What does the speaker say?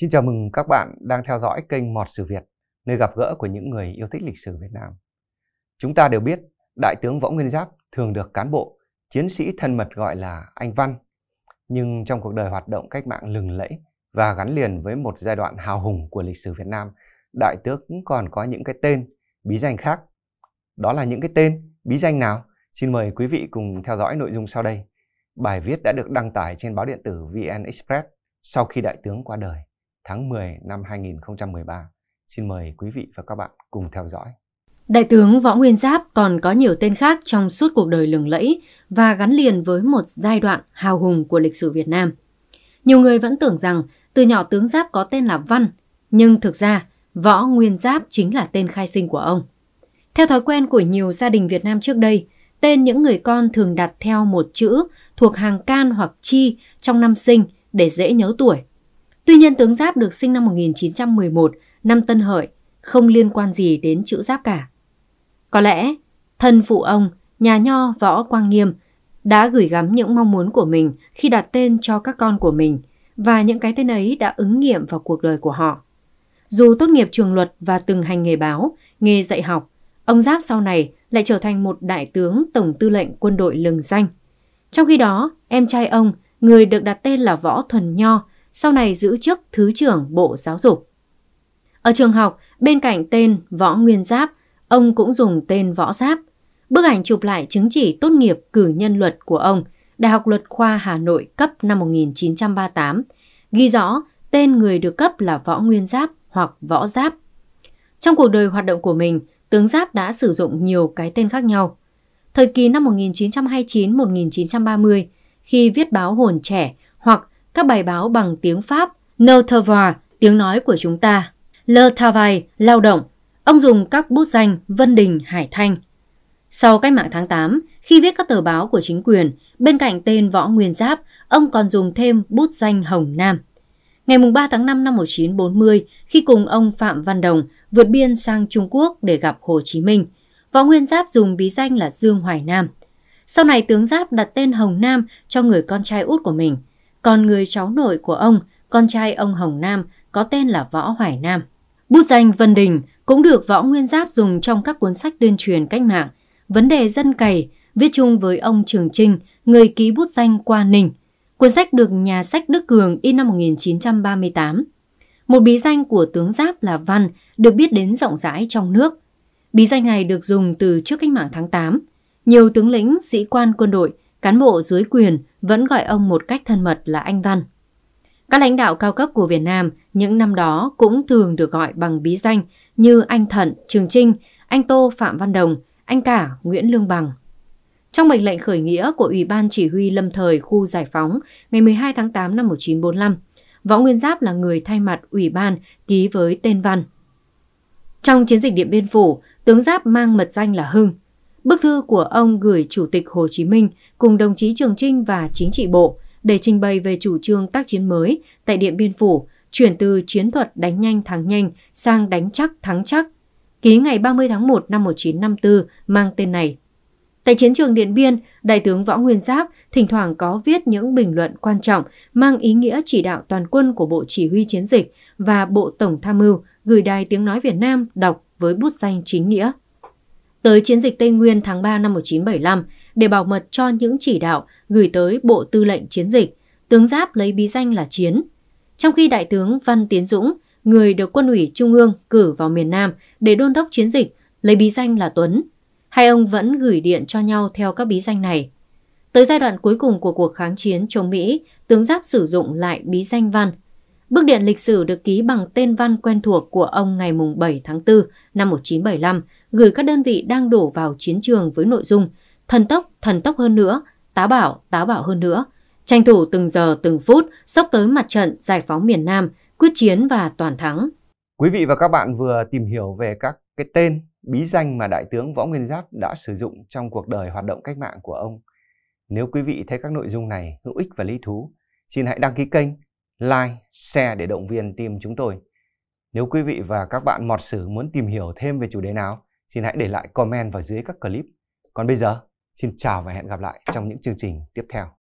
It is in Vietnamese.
Xin chào mừng các bạn đang theo dõi kênh Mọt Sử Việt, nơi gặp gỡ của những người yêu thích lịch sử Việt Nam. Chúng ta đều biết, Đại tướng Võ Nguyên Giáp thường được cán bộ, chiến sĩ thân mật gọi là anh Văn. Nhưng trong cuộc đời hoạt động cách mạng lừng lẫy và gắn liền với một giai đoạn hào hùng của lịch sử Việt Nam, Đại tướng cũng còn có những cái tên, bí danh khác. Đó là những cái tên, bí danh nào? Xin mời quý vị cùng theo dõi nội dung sau đây. Bài viết đã được đăng tải trên báo điện tử VN Express sau khi Đại tướng qua đời tháng 10 năm 2013. Xin mời quý vị và các bạn cùng theo dõi. Đại tướng Võ Nguyên Giáp còn có nhiều tên khác trong suốt cuộc đời lừng lẫy và gắn liền với một giai đoạn hào hùng của lịch sử Việt Nam. Nhiều người vẫn tưởng rằng từ nhỏ tướng Giáp có tên là Văn, nhưng thực ra Võ Nguyên Giáp chính là tên khai sinh của ông. Theo thói quen của nhiều gia đình Việt Nam trước đây, tên những người con thường đặt theo một chữ thuộc hàng can hoặc chi trong năm sinh để dễ nhớ tuổi. Tuy nhiên tướng Giáp được sinh năm 1911, năm Tân Hợi, không liên quan gì đến chữ Giáp cả. Có lẽ, thân phụ ông, nhà nho Võ Quang Nghiêm đã gửi gắm những mong muốn của mình khi đặt tên cho các con của mình và những cái tên ấy đã ứng nghiệm vào cuộc đời của họ. Dù tốt nghiệp trường luật và từng hành nghề báo, nghề dạy học, ông Giáp sau này lại trở thành một đại tướng tổng tư lệnh quân đội lừng danh. Trong khi đó, em trai ông, người được đặt tên là Võ Thuần Nho, sau này giữ chức Thứ trưởng Bộ Giáo dục. Ở trường học, bên cạnh tên Võ Nguyên Giáp, ông cũng dùng tên Võ Giáp. Bức ảnh chụp lại chứng chỉ tốt nghiệp cử nhân luật của ông, Đại học Luật khoa Hà Nội cấp năm 1938, ghi rõ tên người được cấp là Võ Nguyên Giáp hoặc Võ Giáp. Trong cuộc đời hoạt động của mình, tướng Giáp đã sử dụng nhiều cái tên khác nhau. Thời kỳ năm 1929-1930, khi viết báo Hồn Trẻ, các bài báo bằng tiếng Pháp, Notavar, tiếng nói của chúng ta, Le Travail, lao động. Ông dùng các bút danh Vân Đình, Hải Thanh. Sau cách mạng tháng 8, khi viết các tờ báo của chính quyền, bên cạnh tên Võ Nguyên Giáp, ông còn dùng thêm bút danh Hồng Nam. Ngày 3 tháng 5 năm 1940, khi cùng ông Phạm Văn Đồng vượt biên sang Trung Quốc để gặp Hồ Chí Minh, Võ Nguyên Giáp dùng bí danh là Dương Hoài Nam. Sau này tướng Giáp đặt tên Hồng Nam cho người con trai út của mình – con người cháu nội của ông, con trai ông Hồng Nam, có tên là Võ Hoài Nam. Bút danh Vân Đình cũng được Võ Nguyên Giáp dùng trong các cuốn sách tuyên truyền cách mạng. Vấn đề dân cày, viết chung với ông Trường Trinh, người ký bút danh Qua Ninh. Cuốn sách được nhà sách Đức Cường in năm 1938. Một bí danh của tướng Giáp là Văn được biết đến rộng rãi trong nước. Bí danh này được dùng từ trước cách mạng tháng 8. Nhiều tướng lĩnh, sĩ quan quân đội – cán bộ dưới quyền vẫn gọi ông một cách thân mật là anh Văn. Các lãnh đạo cao cấp của Việt Nam những năm đó cũng thường được gọi bằng bí danh như anh Thận, Trường Trinh, anh Tô Phạm Văn Đồng, anh Cả Nguyễn Lương Bằng. Trong mệnh lệnh khởi nghĩa của Ủy ban Chỉ huy Lâm thời khu Giải phóng ngày 12 tháng 8 năm 1945, Võ Nguyên Giáp là người thay mặt Ủy ban ký với tên Văn. Trong chiến dịch Điện Biên Phủ, tướng Giáp mang mật danh là Hưng – Bức thư của ông gửi Chủ tịch Hồ Chí Minh cùng đồng chí Trường Trinh và chính trị bộ để trình bày về chủ trương tác chiến mới tại Điện Biên Phủ, chuyển từ chiến thuật đánh nhanh thắng nhanh sang đánh chắc thắng chắc, ký ngày 30 tháng 1 năm 1954 mang tên này. Tại chiến trường Điện Biên, Đại tướng Võ Nguyên Giáp thỉnh thoảng có viết những bình luận quan trọng mang ý nghĩa chỉ đạo toàn quân của Bộ Chỉ huy Chiến dịch và Bộ Tổng Tham mưu gửi Đài Tiếng Nói Việt Nam đọc với bút danh chính nghĩa tới chiến dịch Tây Nguyên tháng 3 năm 1975 để bảo mật cho những chỉ đạo gửi tới Bộ Tư lệnh Chiến dịch, tướng Giáp lấy bí danh là Chiến. Trong khi Đại tướng Văn Tiến Dũng, người được quân ủy Trung ương cử vào miền Nam để đôn đốc chiến dịch, lấy bí danh là Tuấn. Hai ông vẫn gửi điện cho nhau theo các bí danh này. Tới giai đoạn cuối cùng của cuộc kháng chiến chống Mỹ, tướng Giáp sử dụng lại bí danh Văn – Bức điện lịch sử được ký bằng tên văn quen thuộc của ông ngày 7 tháng 4 năm 1975, gửi các đơn vị đang đổ vào chiến trường với nội dung thần tốc, thần tốc hơn nữa, tá bảo, tá bảo hơn nữa, tranh thủ từng giờ từng phút sốc tới mặt trận giải phóng miền Nam, quyết chiến và toàn thắng. Quý vị và các bạn vừa tìm hiểu về các cái tên, bí danh mà Đại tướng Võ Nguyên Giáp đã sử dụng trong cuộc đời hoạt động cách mạng của ông. Nếu quý vị thấy các nội dung này hữu ích và lý thú, xin hãy đăng ký kênh like, share để động viên team chúng tôi. Nếu quý vị và các bạn mọt sử muốn tìm hiểu thêm về chủ đề nào, xin hãy để lại comment vào dưới các clip. Còn bây giờ, xin chào và hẹn gặp lại trong những chương trình tiếp theo.